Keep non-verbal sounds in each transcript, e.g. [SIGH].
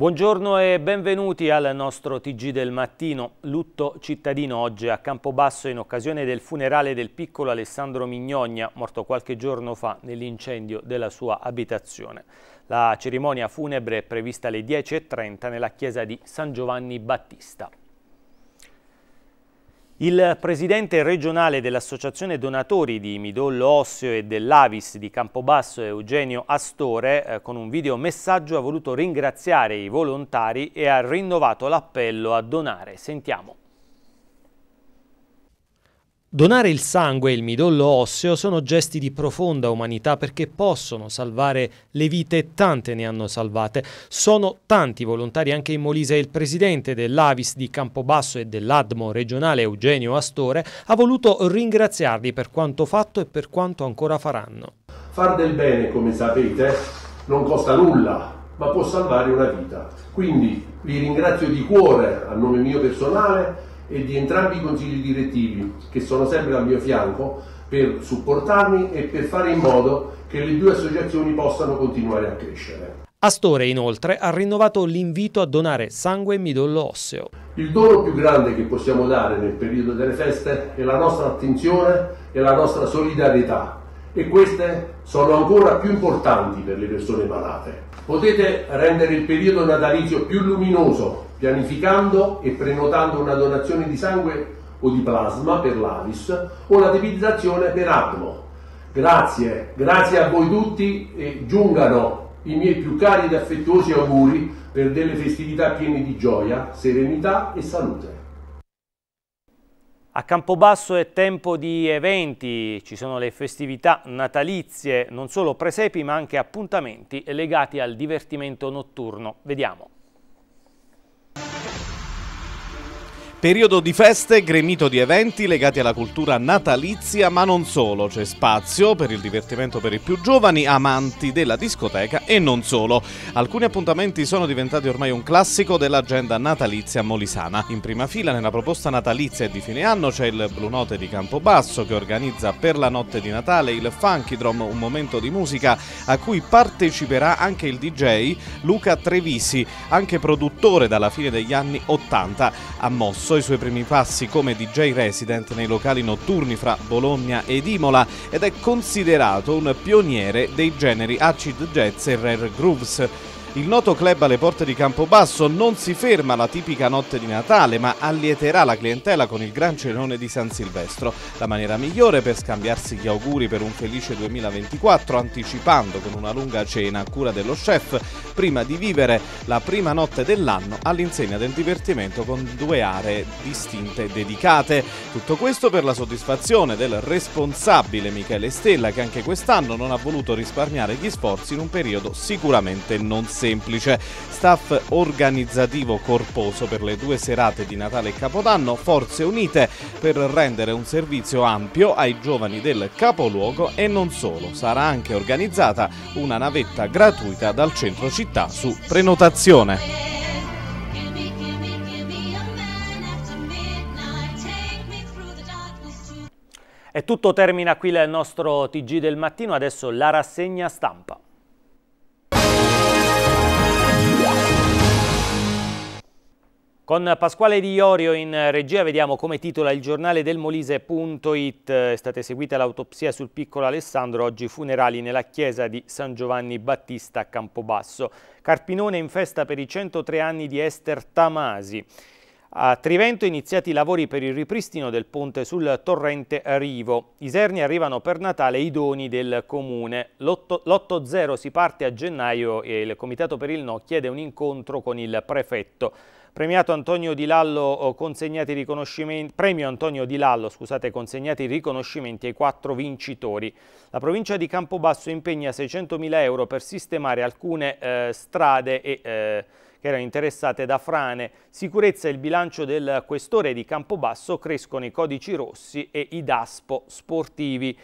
Buongiorno e benvenuti al nostro TG del mattino. Lutto cittadino oggi a Campobasso in occasione del funerale del piccolo Alessandro Mignogna, morto qualche giorno fa nell'incendio della sua abitazione. La cerimonia funebre è prevista alle 10.30 nella chiesa di San Giovanni Battista. Il presidente regionale dell'Associazione Donatori di Midollo Osseo e dell'Avis di Campobasso Eugenio Astore eh, con un videomessaggio ha voluto ringraziare i volontari e ha rinnovato l'appello a donare. Sentiamo. Donare il sangue e il midollo osseo sono gesti di profonda umanità perché possono salvare le vite e tante ne hanno salvate. Sono tanti volontari anche in Molise il presidente dell'Avis di Campobasso e dell'Admo regionale Eugenio Astore ha voluto ringraziarli per quanto fatto e per quanto ancora faranno. Far del bene, come sapete, non costa nulla, ma può salvare una vita. Quindi vi ringrazio di cuore a nome mio personale e di entrambi i consigli direttivi che sono sempre al mio fianco per supportarmi e per fare in modo che le due associazioni possano continuare a crescere. Astore inoltre ha rinnovato l'invito a donare sangue e midollo osseo. Il dono più grande che possiamo dare nel periodo delle feste è la nostra attenzione e la nostra solidarietà e queste sono ancora più importanti per le persone malate. Potete rendere il periodo natalizio più luminoso pianificando e prenotando una donazione di sangue o di plasma per l'Avis o la tipizzazione per Atmo. Grazie, grazie a voi tutti e giungano i miei più cari ed affettuosi auguri per delle festività piene di gioia, serenità e salute. A Campobasso è tempo di eventi, ci sono le festività natalizie, non solo presepi ma anche appuntamenti legati al divertimento notturno. Vediamo. Periodo di feste gremito di eventi legati alla cultura natalizia, ma non solo. C'è spazio per il divertimento per i più giovani, amanti della discoteca e non solo. Alcuni appuntamenti sono diventati ormai un classico dell'agenda natalizia molisana. In prima fila nella proposta natalizia e di fine anno c'è il Blue Note di Campobasso che organizza per la notte di Natale il Funky Drum, un momento di musica a cui parteciperà anche il DJ Luca Trevisi, anche produttore dalla fine degli anni 80 a Mosso. Impulsò i suoi primi passi come DJ resident nei locali notturni fra Bologna ed Imola ed è considerato un pioniere dei generi acid jazz e rare grooves. Il noto club alle porte di Campobasso non si ferma alla tipica notte di Natale, ma allieterà la clientela con il gran cenone di San Silvestro. La maniera migliore per scambiarsi gli auguri per un felice 2024, anticipando con una lunga cena a cura dello chef, prima di vivere la prima notte dell'anno all'insegna del divertimento con due aree distinte e dedicate. Tutto questo per la soddisfazione del responsabile Michele Stella, che anche quest'anno non ha voluto risparmiare gli sforzi in un periodo sicuramente non semplice semplice. Staff organizzativo corposo per le due serate di Natale e Capodanno, forze unite per rendere un servizio ampio ai giovani del capoluogo e non solo. Sarà anche organizzata una navetta gratuita dal centro città su prenotazione. E tutto termina qui il nostro TG del mattino, adesso la rassegna stampa. Con Pasquale Di Iorio in regia vediamo come titola il giornale del Molise.it. È stata eseguita l'autopsia sul piccolo Alessandro, oggi funerali nella chiesa di San Giovanni Battista a Campobasso. Carpinone in festa per i 103 anni di Ester Tamasi. A Trivento iniziati i lavori per il ripristino del ponte sul torrente Rivo. Iserni arrivano per Natale i doni del comune. L'8-0 si parte a gennaio e il Comitato per il No chiede un incontro con il prefetto. Premio Antonio Di Lallo oh, consegnati riconoscimenti, premio Antonio Di Lallo, scusate, consegnati riconoscimenti ai quattro vincitori. La provincia di Campobasso impegna 600.000 euro per sistemare alcune eh, strade e, eh, che erano interessate da frane. Sicurezza e il bilancio del questore di Campobasso crescono i codici rossi e i DASPO sportivi.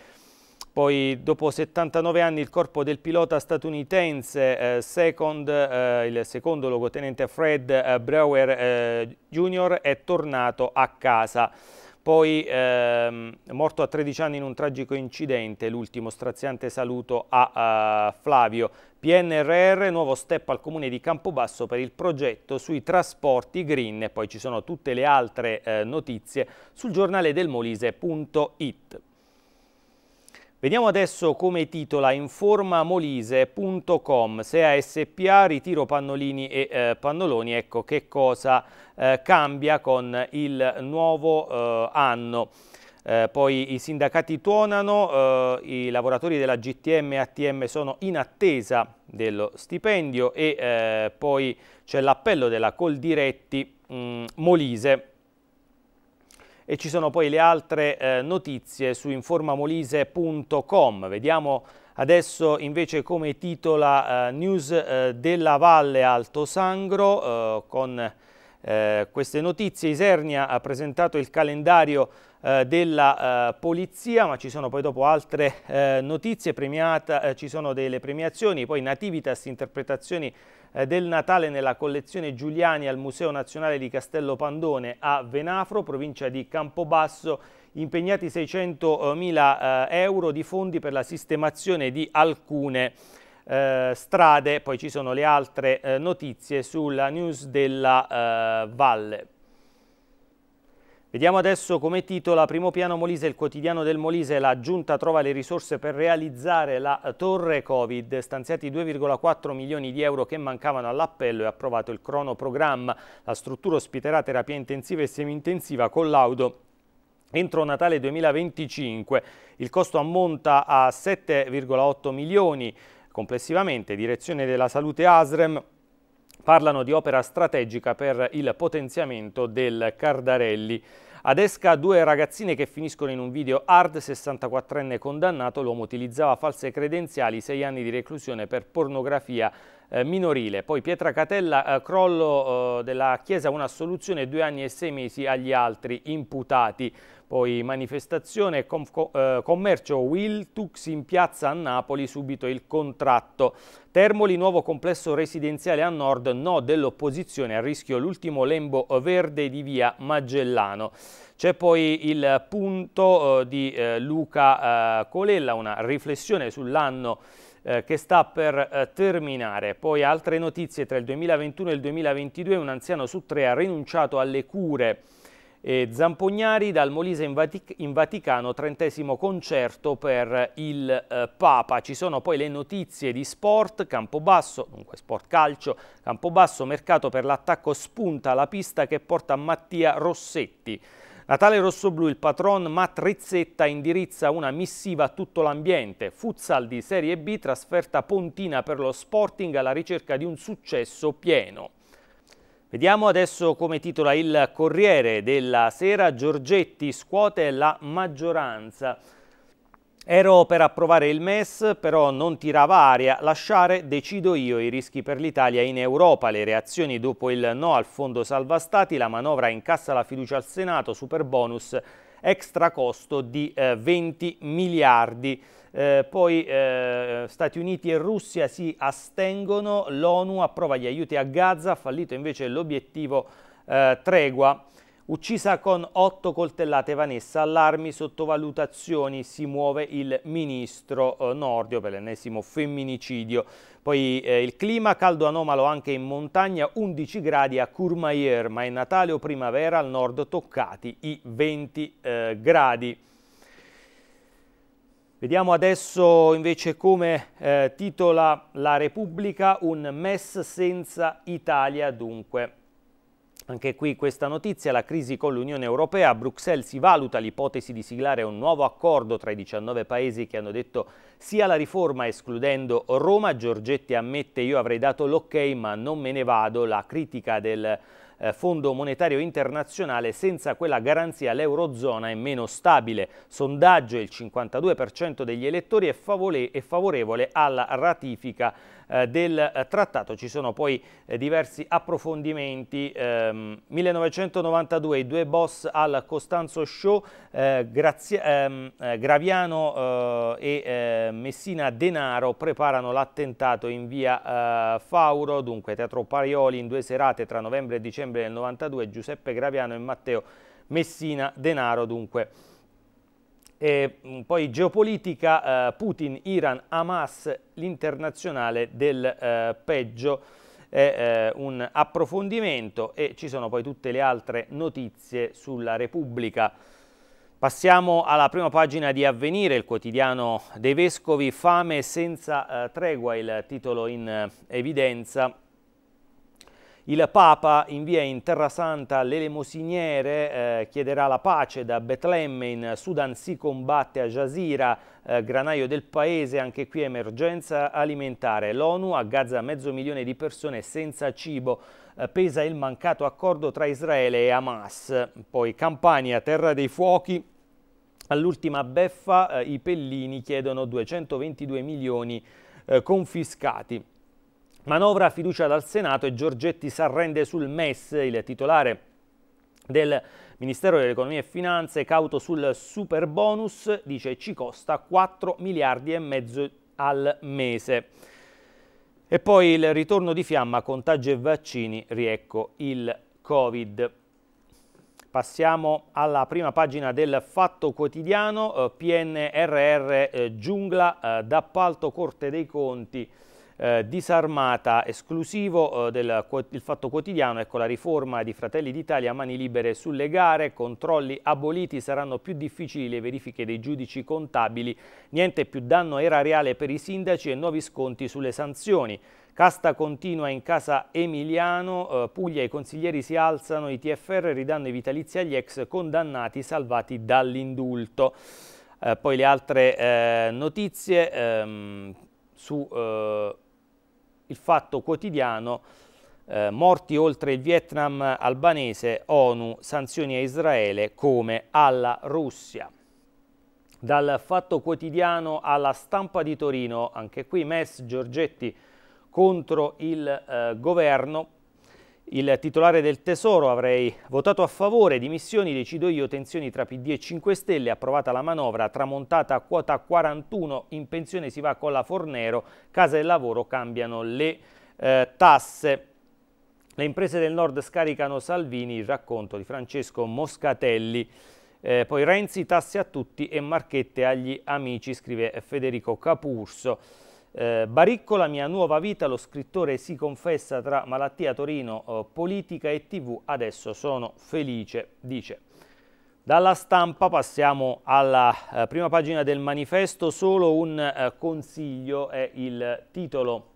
Poi dopo 79 anni il corpo del pilota statunitense eh, second, eh, il secondo logotenente Fred eh, Brewer eh, Jr. è tornato a casa. Poi ehm, morto a 13 anni in un tragico incidente, l'ultimo straziante saluto a, a Flavio. PNRR, nuovo step al comune di Campobasso per il progetto sui trasporti green. E poi ci sono tutte le altre eh, notizie sul giornale del Molise.it. Vediamo adesso come titola informamolise.com se ASPA ritiro pannolini e eh, pannoloni, ecco che cosa eh, cambia con il nuovo eh, anno. Eh, poi i sindacati tuonano, eh, i lavoratori della GTM e ATM sono in attesa dello stipendio e eh, poi c'è l'appello della Coldiretti mh, mm, Molise e ci sono poi le altre eh, notizie su informamolise.com. Vediamo adesso invece come titola eh, News eh, della Valle Alto Sangro eh, con eh, queste notizie. Isernia ha presentato il calendario eh, della eh, polizia, ma ci sono poi dopo altre eh, notizie, premiata, ci sono delle premiazioni, poi Nativitas, interpretazioni del Natale nella collezione Giuliani al Museo Nazionale di Castello Pandone a Venafro, provincia di Campobasso, impegnati 600.000 euro di fondi per la sistemazione di alcune eh, strade, poi ci sono le altre eh, notizie sulla news della eh, Valle. Vediamo adesso come titola Primo Piano Molise, il quotidiano del Molise, la Giunta trova le risorse per realizzare la torre Covid, stanziati 2,4 milioni di euro che mancavano all'appello e approvato il cronoprogramma. La struttura ospiterà terapia intensiva e semi-intensiva con laudo Entro Natale 2025 il costo ammonta a 7,8 milioni complessivamente, direzione della salute ASREM parlano di opera strategica per il potenziamento del Cardarelli. Ad Esca due ragazzine che finiscono in un video hard, 64enne condannato, l'uomo utilizzava false credenziali, sei anni di reclusione per pornografia eh, minorile. Poi Pietra Catella, eh, crollo eh, della Chiesa, una assoluzione, due anni e sei mesi agli altri imputati. Poi manifestazione Conf eh, commercio Wiltux in piazza a Napoli, subito il contratto. Termoli, nuovo complesso residenziale a nord, no dell'opposizione, a rischio l'ultimo lembo verde di via Magellano. C'è poi il punto eh, di eh, Luca eh, Colella, una riflessione sull'anno eh, che sta per eh, terminare. Poi altre notizie, tra il 2021 e il 2022 un anziano su tre ha rinunciato alle cure e Zampognari dal Molise in, Vatic in, Vaticano, trentesimo concerto per il eh, Papa. Ci sono poi le notizie di sport, Campobasso, dunque sport calcio, Campobasso, mercato per l'attacco spunta la pista che porta Mattia Rossetti. Natale Rossoblu, il patron Matrizzetta indirizza una missiva a tutto l'ambiente. Futsal di Serie B, trasferta Pontina per lo Sporting alla ricerca di un successo pieno. Vediamo adesso come titola il Corriere della Sera, Giorgetti scuote la maggioranza. Ero per approvare il MES, però non tirava aria, lasciare decido io i rischi per l'Italia in Europa, le reazioni dopo il no al fondo salva stati, la manovra incassa la fiducia al Senato, super bonus extra costo di eh, 20 miliardi. Eh, poi eh, Stati Uniti e Russia si astengono, l'ONU approva gli aiuti a Gaza, fallito invece l'obiettivo eh, tregua. Uccisa con otto coltellate Vanessa, allarmi, sottovalutazioni, si muove il ministro eh, Nordio per l'ennesimo femminicidio. Poi eh, il clima, caldo anomalo anche in montagna, 11 gradi a Courmayeur, ma è Natale o primavera al nord toccati i 20 gradi. Vediamo adesso invece come eh, titola la Repubblica un MES senza Italia dunque. Anche qui questa notizia, la crisi con l'Unione Europea, a Bruxelles si valuta l'ipotesi di siglare un nuovo accordo tra i 19 paesi che hanno detto sì alla riforma escludendo Roma, Giorgetti ammette io avrei dato l'ok ma non me ne vado, la critica del eh, Fondo Monetario Internazionale, senza quella garanzia l'Eurozona è meno stabile. Sondaggio il 52% degli elettori è, favole, è favorevole alla ratifica eh, del eh, trattato. Ci sono poi eh, diversi approfondimenti. Ehm, 1992 i due boss al Costanzo Show, eh, Grazia, ehm, eh, Graviano e Messina Denaro preparano l'attentato in via Fauro, dunque Teatro Parioli in due serate tra novembre e dicembre del 92, Giuseppe Graviano e Matteo Messina Denaro dunque e mm, poi geopolitica, eh, Putin, Iran, Hamas, l'internazionale del eh, peggio, è eh, un approfondimento e ci sono poi tutte le altre notizie sulla Repubblica. Passiamo alla prima pagina di Avvenire, il quotidiano dei Vescovi, fame senza eh, tregua, il titolo in eh, evidenza il Papa invia in Terra Santa l'elemosiniere, eh, chiederà la pace da Betlemme, in Sudan si combatte a Jasira, eh, granaio del paese, anche qui emergenza alimentare. L'ONU a Gaza mezzo milione di persone senza cibo eh, pesa il mancato accordo tra Israele e Hamas. Poi Campania, terra dei fuochi. All'ultima beffa eh, i Pellini chiedono 222 milioni eh, confiscati. Manovra fiducia dal Senato e Giorgetti s'arrende sul MES, il titolare del Ministero dell'Economia e Finanze, cauto sul super bonus, dice ci costa 4 miliardi e mezzo al mese. E poi il ritorno di fiamma, contagi e vaccini, riecco il Covid. Passiamo alla prima pagina del Fatto Quotidiano, eh, PNRR eh, giungla eh, d'appalto Corte dei Conti eh, disarmata, esclusivo eh, del il Fatto Quotidiano, ecco la riforma di Fratelli d'Italia, mani libere sulle gare, controlli aboliti, saranno più difficili le verifiche dei giudici contabili, niente più danno erariale per i sindaci e nuovi sconti sulle sanzioni. Casta continua in casa Emiliano, eh, Puglia i consiglieri si alzano, i TFR ridanno i vitalizi agli ex condannati salvati dall'indulto. Eh, poi le altre eh, notizie ehm, su... Eh, il fatto quotidiano, eh, morti oltre il Vietnam albanese, ONU, sanzioni a Israele come alla Russia. Dal fatto quotidiano alla stampa di Torino, anche qui Mess Giorgetti contro il eh, governo, il titolare del Tesoro avrei votato a favore, dimissioni, decido io, tensioni tra PD e 5 Stelle, approvata la manovra, tramontata a quota 41, in pensione si va con la Fornero, Casa e Lavoro cambiano le eh, tasse. Le imprese del nord scaricano Salvini, il racconto di Francesco Moscatelli. Eh, poi Renzi, tasse a tutti e marchette agli amici, scrive Federico Capurso. Eh, Baricco, la mia nuova vita, lo scrittore si confessa tra malattia Torino, eh, politica e tv, adesso sono felice, dice. Dalla stampa passiamo alla eh, prima pagina del manifesto, solo un eh, consiglio è il titolo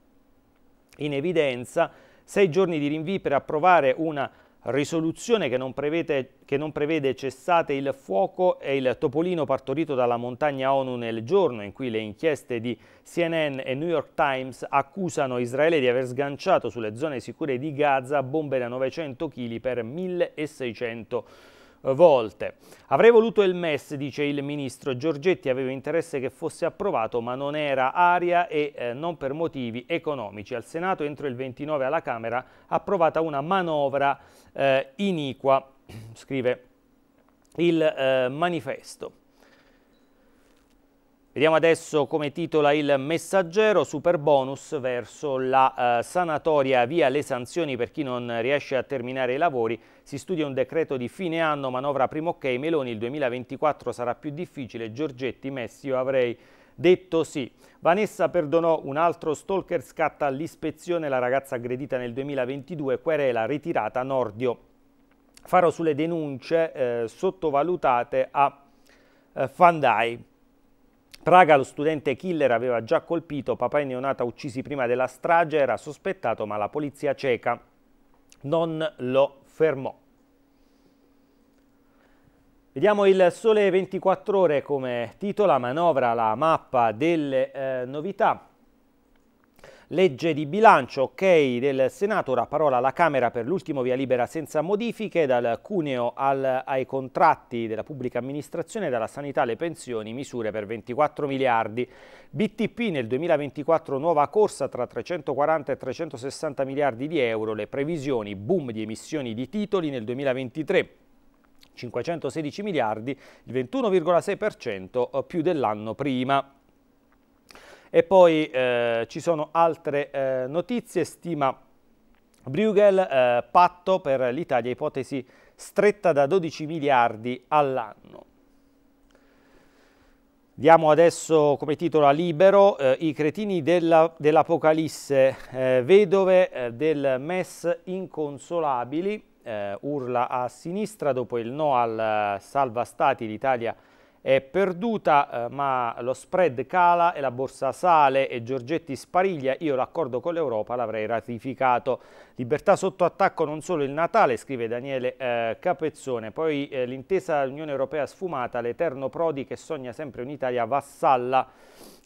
in evidenza, sei giorni di rinvii per approvare una risoluzione che non, prevede, che non, prevede, cessate il fuoco è il topolino partorito dalla montagna ONU nel giorno in cui le inchieste di CNN e New York Times accusano Israele di aver sganciato sulle zone sicure di Gaza bombe da 900 kg per 1600 kg. Eh, volte. Avrei voluto il MES, dice il ministro Giorgetti, aveva interesse che fosse approvato ma non era aria e eh, non per motivi economici. Al Senato entro il 29 alla Camera approvata una manovra eh, iniqua, [CLEARS THROAT] scrive il eh, manifesto. Vediamo adesso come titola il messaggero super bonus verso la eh, sanatoria via le sanzioni per chi non riesce a terminare i lavori. Si studia un decreto di fine anno, manovra primo ok, Meloni il 2024 sarà più difficile, Giorgetti, Messi, io avrei detto sì. Vanessa perdonò un altro stalker, scatta l'ispezione, la ragazza aggredita nel 2022, querela ritirata, Nordio. Farò sulle denunce eh, sottovalutate a eh, Fandai. Praga, lo studente killer, aveva già colpito papà e neonata uccisi prima della strage, era sospettato ma la polizia ceca non lo fermò. Vediamo il Sole 24 Ore come titola, manovra la mappa delle eh, novità. Legge di bilancio, ok del Senato, ora parola alla Camera per l'ultimo via libera senza modifiche, dal cuneo al, ai contratti della pubblica amministrazione, dalla sanità alle pensioni, misure per 24 miliardi. BTP nel 2024 nuova corsa tra 340 e 360 miliardi di euro, le previsioni, boom di emissioni di titoli nel 2023. 516 miliardi, il 21,6% eh, più dell'anno prima. E poi eh, ci sono altre eh, notizie, stima Bruegel, eh, patto per l'Italia, ipotesi stretta da 12 miliardi all'anno. Diamo adesso come titolo a Libero eh, i cretini dell'Apocalisse, dell eh, vedove eh, del MES inconsolabili, eh, urla a sinistra dopo il no al eh, salva stati l'Italia è perduta eh, ma lo spread cala e la borsa sale e Giorgetti spariglia, io l'accordo con l'Europa l'avrei ratificato. Libertà sotto attacco non solo il Natale, scrive Daniele eh, Capezzone, poi eh, l'intesa Unione Europea sfumata, l'eterno Prodi che sogna sempre un'Italia vassalla.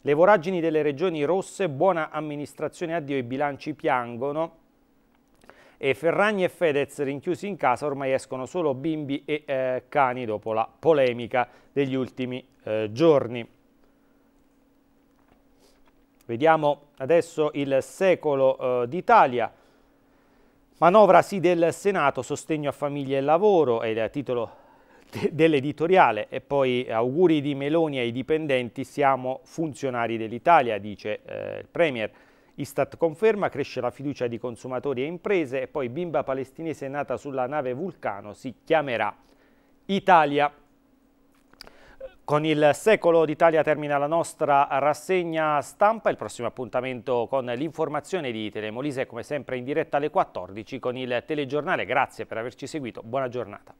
Le voragini delle regioni rosse, buona amministrazione addio, i bilanci piangono e Ferragni e Fedez rinchiusi in casa ormai escono solo bimbi e eh, cani dopo la polemica degli ultimi eh, giorni. Vediamo adesso il secolo eh, d'Italia. Manovra sì del Senato, sostegno a famiglie e lavoro, è il titolo de dell'editoriale. E poi auguri di Meloni ai dipendenti, siamo funzionari dell'Italia, dice eh, il Premier. Istat conferma, cresce la fiducia di consumatori e imprese e poi bimba palestinese nata sulla nave Vulcano si chiamerà Italia. Con il secolo d'Italia termina la nostra rassegna stampa, il prossimo appuntamento con l'informazione di Telemolise come sempre in diretta alle 14 con il telegiornale. Grazie per averci seguito, buona giornata.